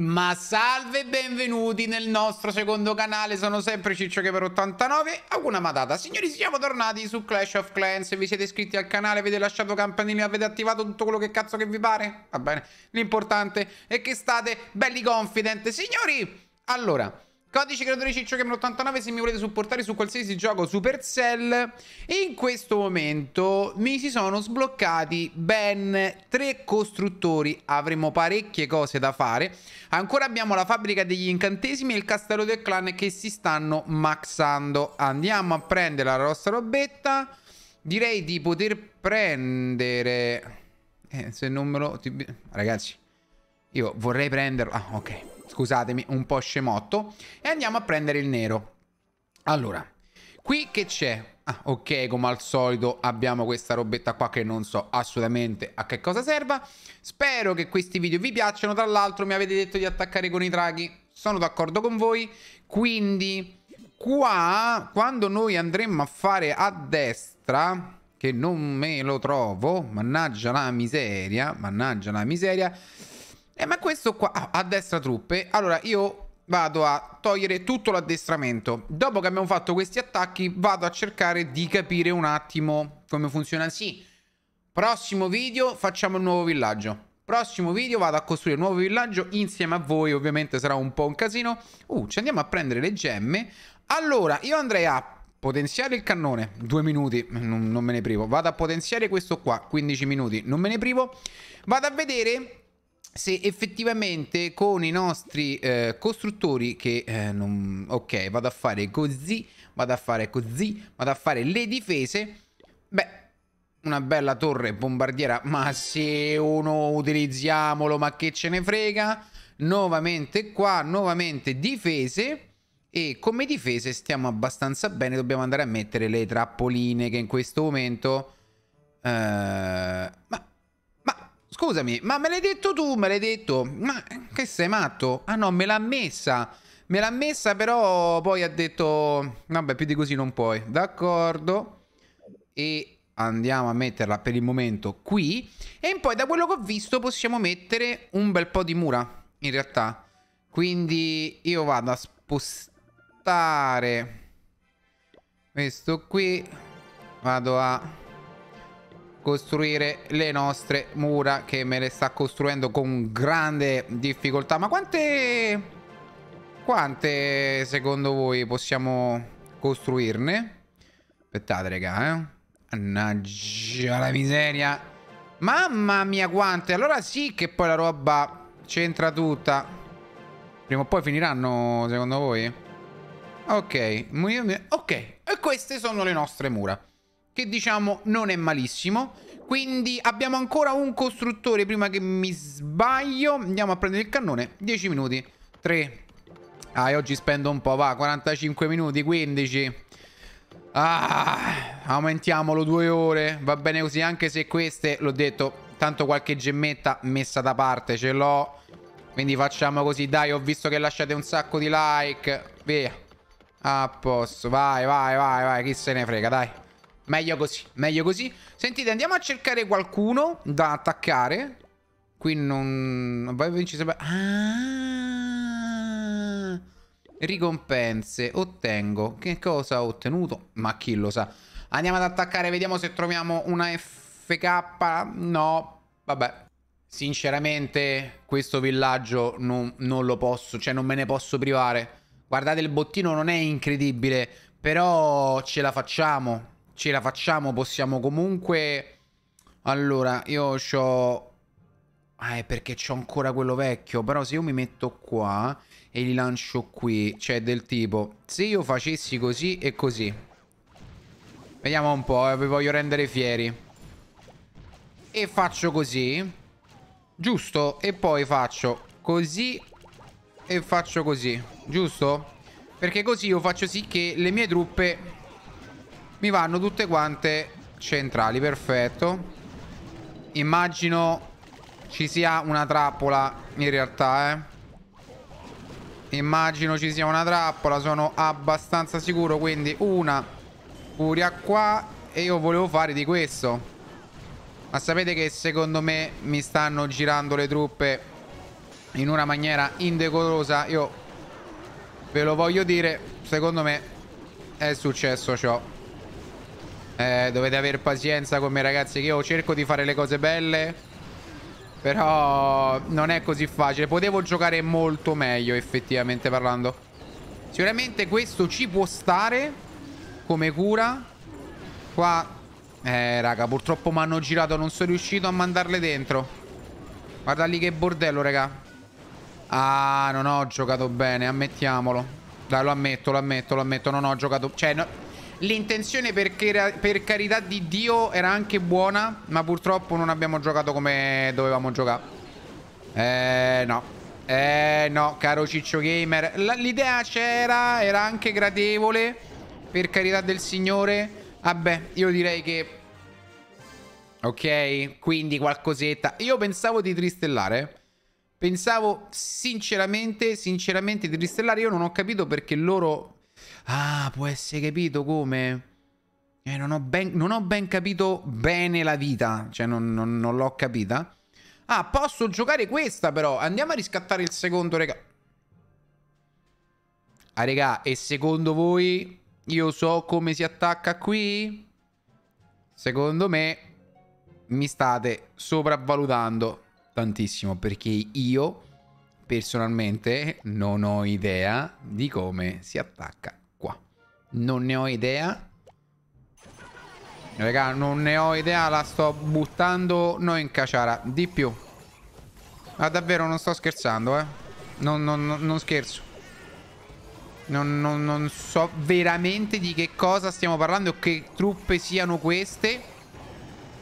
Ma salve e benvenuti nel nostro secondo canale, sono sempre Ciccio che per 89 Alguna matata Signori siamo tornati su Clash of Clans Vi siete iscritti al canale, avete lasciato campanellina, avete attivato tutto quello che cazzo che vi pare Va bene, l'importante è che state belli confident Signori, allora Codice creatore Ciccio Cameron 89 se mi volete supportare su qualsiasi gioco Supercell. In questo momento mi si sono sbloccati ben tre costruttori. Avremo parecchie cose da fare. Ancora abbiamo la fabbrica degli incantesimi e il castello del clan che si stanno maxando. Andiamo a prendere la nostra robetta. Direi di poter prendere... Eh, se non me lo... Ragazzi, io vorrei prenderlo... Ah, ok. Scusatemi, un po' scemotto. E andiamo a prendere il nero. Allora, qui che c'è? Ah, ok, come al solito abbiamo questa robetta qua che non so assolutamente a che cosa serva. Spero che questi video vi piacciono. Tra l'altro mi avete detto di attaccare con i draghi. Sono d'accordo con voi. Quindi qua, quando noi andremo a fare a destra... Che non me lo trovo, mannaggia la miseria, mannaggia la miseria eh, ma questo qua, addestra truppe. Allora, io vado a togliere tutto l'addestramento. Dopo che abbiamo fatto questi attacchi, vado a cercare di capire un attimo come funziona. Sì, prossimo video facciamo il nuovo villaggio. Prossimo video vado a costruire un nuovo villaggio insieme a voi, ovviamente sarà un po' un casino. Uh, ci andiamo a prendere le gemme. Allora, io andrei a potenziare il cannone, due minuti, non, non me ne privo. Vado a potenziare questo qua, 15 minuti, non me ne privo. Vado a vedere se effettivamente con i nostri eh, costruttori che eh, non... ok vado a fare così vado a fare così vado a fare le difese beh una bella torre bombardiera ma se uno utilizziamolo ma che ce ne frega nuovamente qua nuovamente difese e come difese stiamo abbastanza bene dobbiamo andare a mettere le trappoline che in questo momento eh, ma Scusami, ma me l'hai detto tu, me l'hai detto. Ma che sei matto? Ah no, me l'ha messa. Me l'ha messa, però poi ha detto... Vabbè, più di così non puoi. D'accordo. E andiamo a metterla per il momento qui. E poi da quello che ho visto possiamo mettere un bel po' di mura, in realtà. Quindi io vado a spostare questo qui. Vado a costruire le nostre mura che me le sta costruendo con grande difficoltà. Ma quante... Quante secondo voi possiamo costruirne? Aspettate raga, eh. Mannaggia la miseria. Mamma mia quante. Allora sì che poi la roba c'entra tutta. Prima o poi finiranno secondo voi? Ok. Ok. E queste sono le nostre mura che diciamo non è malissimo. Quindi abbiamo ancora un costruttore prima che mi sbaglio. Andiamo a prendere il cannone. 10 minuti. 3. Ah, e oggi spendo un po', va. 45 minuti, 15. Ah, aumentiamolo due ore. Va bene così, anche se queste, l'ho detto, tanto qualche gemmetta messa da parte ce l'ho. Quindi facciamo così, dai, ho visto che lasciate un sacco di like. Via. A posto, vai, vai, vai, vai, chi se ne frega, dai. Meglio così, meglio così. Sentite, andiamo a cercare qualcuno da attaccare. Qui non... Vai, vinci sempre... Ah! Ricompense, ottengo. Che cosa ho ottenuto? Ma chi lo sa. Andiamo ad attaccare, vediamo se troviamo una FK. No, vabbè. Sinceramente, questo villaggio non, non lo posso, cioè non me ne posso privare. Guardate, il bottino non è incredibile, però ce la facciamo ce la facciamo, possiamo comunque... Allora, io ho... Ah, è perché c'ho ancora quello vecchio. Però se io mi metto qua e li lancio qui, cioè del tipo... Se io facessi così e così... Vediamo un po', eh, vi voglio rendere fieri. E faccio così. Giusto? E poi faccio così e faccio così. Giusto? Perché così io faccio sì che le mie truppe mi vanno tutte quante centrali, perfetto. Immagino ci sia una trappola in realtà, eh. Immagino ci sia una trappola, sono abbastanza sicuro, quindi una furia qua e io volevo fare di questo. Ma sapete che secondo me mi stanno girando le truppe in una maniera indecorosa. Io ve lo voglio dire, secondo me è successo ciò. Eh, dovete avere pazienza con me ragazzi che io cerco di fare le cose belle Però non è così facile Potevo giocare molto meglio effettivamente parlando Sicuramente questo ci può stare Come cura Qua Eh raga purtroppo mi hanno girato Non sono riuscito a mandarle dentro Guarda lì che bordello raga Ah non ho giocato bene Ammettiamolo Dai lo ammetto lo ammetto lo ammetto Non ho giocato Cioè no L'intenzione per, per, carità di Dio era anche buona Ma purtroppo non abbiamo giocato come dovevamo giocare Eh no Eh no caro Ciccio Gamer L'idea c'era Era anche gradevole Per carità del signore Vabbè io direi che Ok quindi qualcosetta Io pensavo di tristellare Pensavo sinceramente Sinceramente di tristellare Io non ho capito perché loro Ah, può essere capito come? Eh, non, ho ben, non ho ben capito bene la vita. Cioè, non, non, non l'ho capita. Ah, posso giocare questa però. Andiamo a riscattare il secondo regà. Ah, regà, e secondo voi io so come si attacca qui? Secondo me mi state sopravvalutando tantissimo perché io personalmente non ho idea di come si attacca qua. Non ne ho idea. Raga, non ne ho idea, la sto buttando noi in caciara, di più. Ma davvero non sto scherzando, eh. Non, non, non, non scherzo. Non, non so veramente di che cosa stiamo parlando o che truppe siano queste.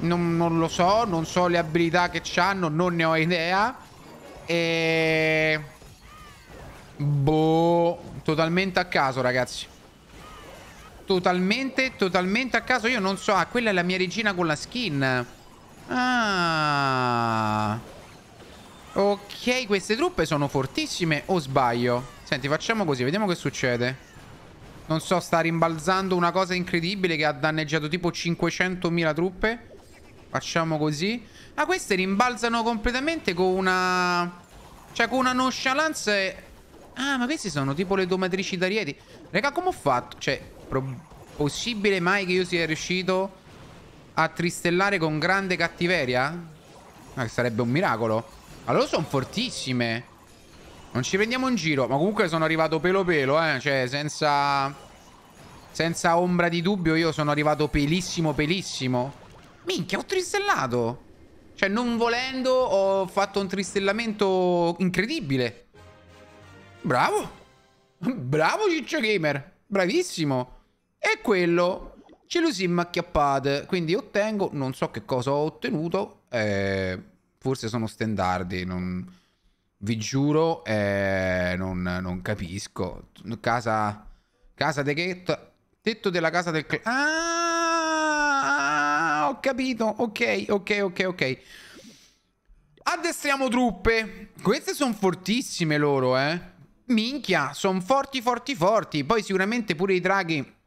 Non, non, lo so, non so le abilità che hanno, non ne ho idea. E... Boh, totalmente a caso, ragazzi. Totalmente, totalmente a caso. Io non so. Ah, quella è la mia regina con la skin. Ah. Ok, queste truppe sono fortissime o sbaglio? Senti, facciamo così, vediamo che succede. Non so, sta rimbalzando una cosa incredibile che ha danneggiato tipo 500.000 truppe. Facciamo così. Ah, queste rimbalzano completamente con una... Cioè, con una nonchalance... Ah, ma questi sono tipo le domatrici d'arieti. Raga, come ho fatto? Cioè, possibile mai che io sia riuscito a tristellare con grande cattiveria? Ma che sarebbe un miracolo. Ma loro sono fortissime. Non ci prendiamo in giro. Ma comunque sono arrivato pelo pelo, eh. Cioè, senza... Senza ombra di dubbio io sono arrivato pelissimo pelissimo. Minchia, ho tristellato. Cioè, non volendo, ho fatto un tristellamento incredibile. Bravo. Bravo Ciccio Gamer. Bravissimo. E quello. Celusim acchiappate. Quindi ottengo, non so che cosa ho ottenuto. Eh, forse sono standardi, non... Vi giuro, eh, non, non, capisco. Casa... Casa de che... Tetto della casa del... Ah! capito, ok, ok, ok, ok. Addestriamo truppe. Queste sono fortissime loro, eh. Minchia, sono forti, forti, forti. Poi sicuramente pure i draghi...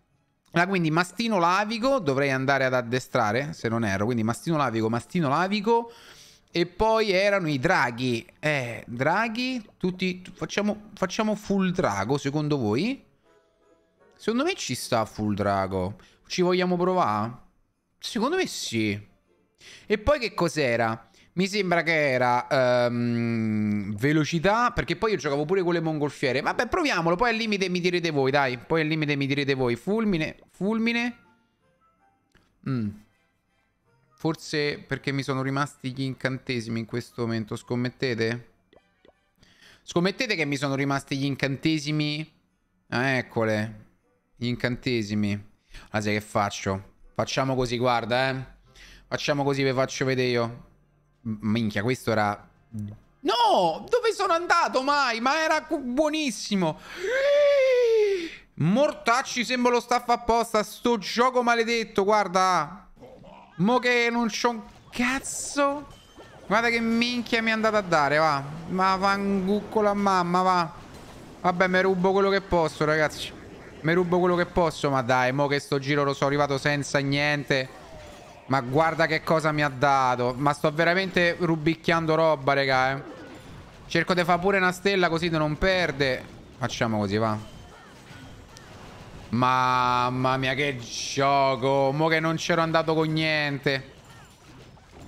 Ah, quindi mastino lavico dovrei andare ad addestrare, se non erro. Quindi mastino lavico, mastino lavico. E poi erano i draghi. Eh, draghi, tutti... Facciamo, facciamo full drago, secondo voi? Secondo me ci sta full drago. Ci vogliamo provare? Secondo me sì. E poi che cos'era? Mi sembra che era um, velocità, perché poi io giocavo pure con le mongolfiere. Vabbè, proviamolo, poi al limite mi direte voi, dai. Poi al limite mi direte voi. Fulmine, fulmine. Mm. Forse perché mi sono rimasti gli incantesimi in questo momento, scommettete? Scommettete che mi sono rimasti gli incantesimi? Ah, eccole. Gli incantesimi. Allora ah, sai che faccio? Facciamo così, guarda, eh. Facciamo così, ve faccio vedere io. Minchia, questo era... No! Dove sono andato mai? Ma era buonissimo! Mortacci sembra lo staff apposta, sto gioco maledetto, guarda! Mo che non c'ho un cazzo! Guarda che minchia mi è andata a dare, va! Ma va un gucco la mamma, va! Vabbè, mi rubo quello che posso, ragazzi. Mi rubo quello che posso, ma dai, mo che sto giro lo sono arrivato senza niente. Ma guarda che cosa mi ha dato. Ma sto veramente rubicchiando roba, raga, eh. Cerco di fare pure una stella così da non perde. Facciamo così, va. Mamma mia, che gioco. Mo che non c'ero andato con niente.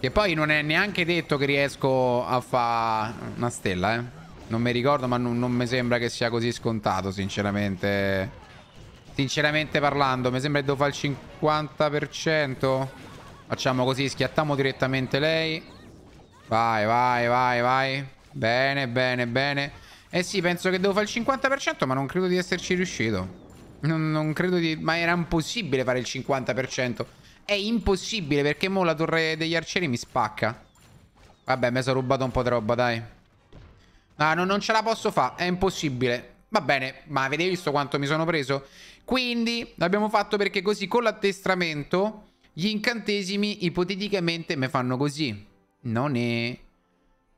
Che poi non è neanche detto che riesco a fare una stella, eh. Non mi ricordo, ma non, non mi sembra che sia così scontato, sinceramente. Sinceramente parlando, mi sembra che devo fare il 50%. Facciamo così, schiattiamo direttamente lei. Vai, vai, vai, vai. Bene, bene, bene. Eh sì, penso che devo fare il 50%, ma non credo di esserci riuscito. Non, non credo di... Ma era impossibile fare il 50%. È impossibile, perché mo la torre degli arcieri mi spacca. Vabbè, mi sono rubato un po' di roba, dai. No, non ce la posso fare, è impossibile. Va bene, ma avete visto quanto mi sono preso? Quindi l'abbiamo fatto perché così con l'addestramento gli incantesimi ipoteticamente mi fanno così. Non è...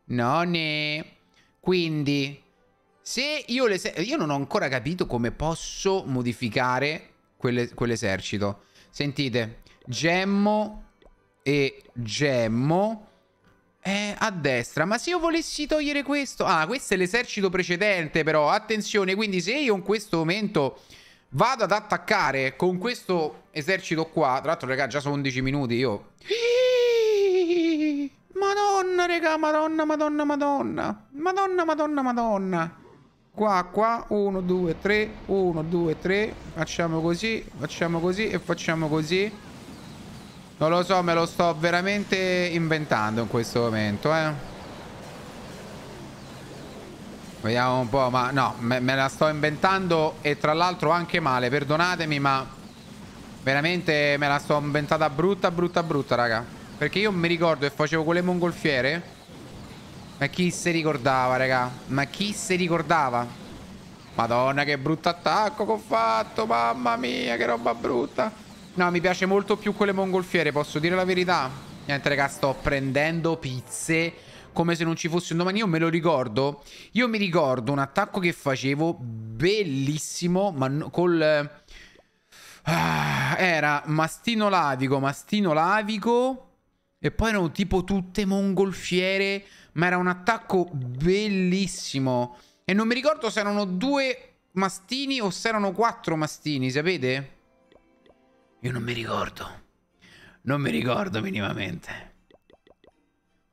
Non è... Quindi... Se io le... Io non ho ancora capito come posso modificare quell'esercito. Quell Sentite. Gemmo e gemmo eh, a destra. Ma se io volessi togliere questo... Ah, questo è l'esercito precedente però. Attenzione, quindi se io in questo momento Vado ad attaccare con questo esercito qua. Tra l'altro, raga, già sono 11 minuti io. Madonna, raga, madonna, madonna, madonna. Madonna, madonna, madonna. Qua, qua, 1, 2, 3, 1, 2, 3. Facciamo così, facciamo così e facciamo così. Non lo so, me lo sto veramente inventando in questo momento, eh. Vediamo un po', ma no, me, me la sto inventando e tra l'altro anche male, perdonatemi, ma veramente me la sto inventata brutta, brutta, brutta, raga. Perché io mi ricordo che facevo quelle mongolfiere. Ma chi si ricordava, raga? Ma chi si ricordava? Madonna, che brutto attacco che ho fatto, mamma mia, che roba brutta. No, mi piace molto più quelle mongolfiere, posso dire la verità. Niente, raga, sto prendendo pizze come se non ci fosse un domani. Io me lo ricordo. Io mi ricordo un attacco che facevo bellissimo, ma no, col... Ah, era mastino lavico, mastino lavico. E poi erano tipo tutte mongolfiere. Ma era un attacco bellissimo. E non mi ricordo se erano due mastini o se erano quattro mastini, sapete? Io non mi ricordo. Non mi ricordo minimamente.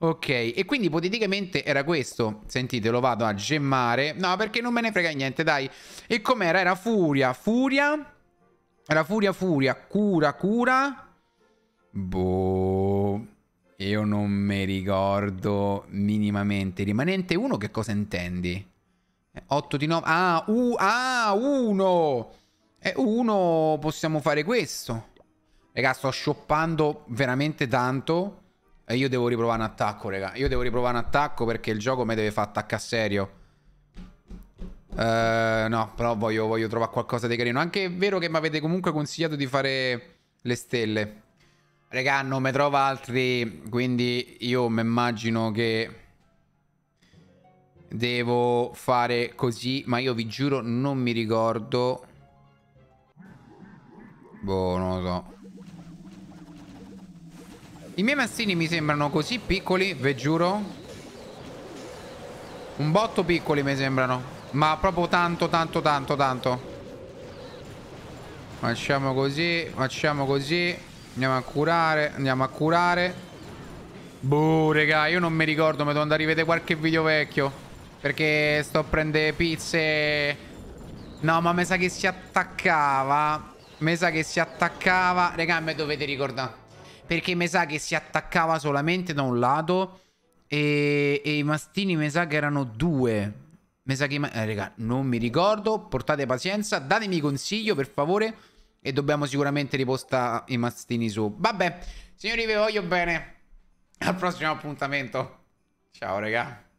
Ok, e quindi ipoteticamente era questo. Sentite, lo vado a gemmare. No, perché non me ne frega niente, dai. E com'era? Era furia, furia. Era furia, furia, cura, cura. Boh. Io non mi ricordo minimamente. Rimanente 1, che cosa intendi? 8 eh, di 9. Ah, uh, ah 1. 1 eh, possiamo fare questo. Raga, sto shoppando veramente tanto. E io devo riprovare un attacco, raga. Io devo riprovare un attacco perché il gioco mi deve fare far a serio. Uh, no, però voglio, voglio, trovare qualcosa di carino. Anche è vero che mi avete comunque consigliato di fare le stelle. Raga, non me trovo altri, quindi io mi immagino che devo fare così, ma io vi giuro non mi ricordo. Boh, non lo so. I miei massini mi sembrano così piccoli, ve giuro. Un botto piccoli mi sembrano. Ma proprio tanto, tanto, tanto, tanto. Facciamo così, facciamo così. Andiamo a curare, andiamo a curare. Boh, raga, io non mi ricordo, mi devo andare a rivedere qualche video vecchio. Perché sto a prendere pizze... No, ma mi sa che si attaccava. Mi sa che si attaccava. Raga, mi dovete ricordare. Perché mi sa che si attaccava solamente da un lato e, e i mastini mi sa che erano due. Mi sa che... Eh, raga, non mi ricordo. Portate pazienza. Datemi consiglio, per favore. E dobbiamo sicuramente ripostare i mastini su. Vabbè, signori, vi voglio bene. Al prossimo appuntamento. Ciao, raga.